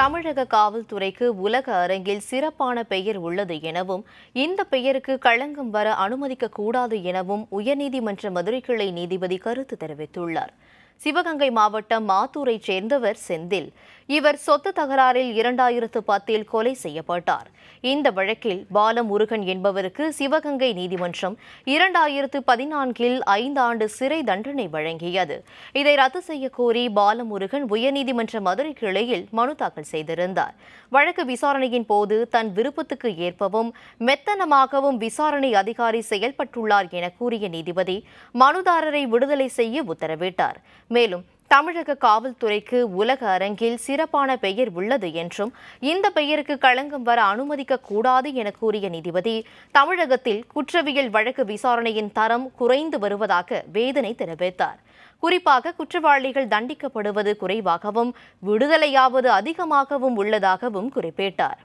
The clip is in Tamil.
தமிழக காவல்துறைக்கு உலக அரங்கில் சிறப்பான பெயர் உள்ளது எனவும் இந்த பெயருக்கு களங்கம் வர அனுமதிக்க கூடாது எனவும் உயர்நீதிமன்ற மதுரை கிளை நீதிபதி கருத்து தெரிவித்துள்ளார் சிவகங்கை மாவட்டம் மாத்தூரைச் சேர்ந்தவர் செந்தில் இவர் சொத்து தகராறில் இரண்டாயிரத்து பத்தில் கொலை செய்யப்பட்டார் இந்த வழக்கில் பாலமுருகன் என்பவருக்கு சிவகங்கை நீதிமன்றம் இரண்டாயிரத்து பதினான்கில் ஐந்து ஆண்டு சிறை தண்டனை வழங்கியது இதை ரத்து செய்யக்கோரி பாலமுருகன் உயர்நீதிமன்ற மதுரை கிளையில் மனு தாக்கல் செய்திருந்தார் வழக்கு விசாரணையின் போது தன் விருப்பத்துக்கு ஏற்பவும் மெத்தனமாகவும் விசாரணை அதிகாரி செயல்பட்டுள்ளார் என கூறிய நீதிபதி மனுதாரரை விடுதலை செய்ய உத்தரவிட்டார் மேலும் தமிழக காவல்துறைக்கு உலக அரங்கில் சிறப்பான பெயர் உள்ளது என்றும் இந்த பெயருக்கு களங்கம் வர அனுமதிக்க கூடாது என கூறிய நீதிபதி தமிழகத்தில் குற்றவியல் வழக்கு விசாரணையின் தரம் குறைந்து வருவதாக வேதனை தெரிவித்தார் குறிப்பாக குற்றவாளிகள் தண்டிக்கப்படுவது குறைவாகவும் விடுதலையாவது அதிகமாகவும் உள்ளதாகவும் குறிப்பிட்டார்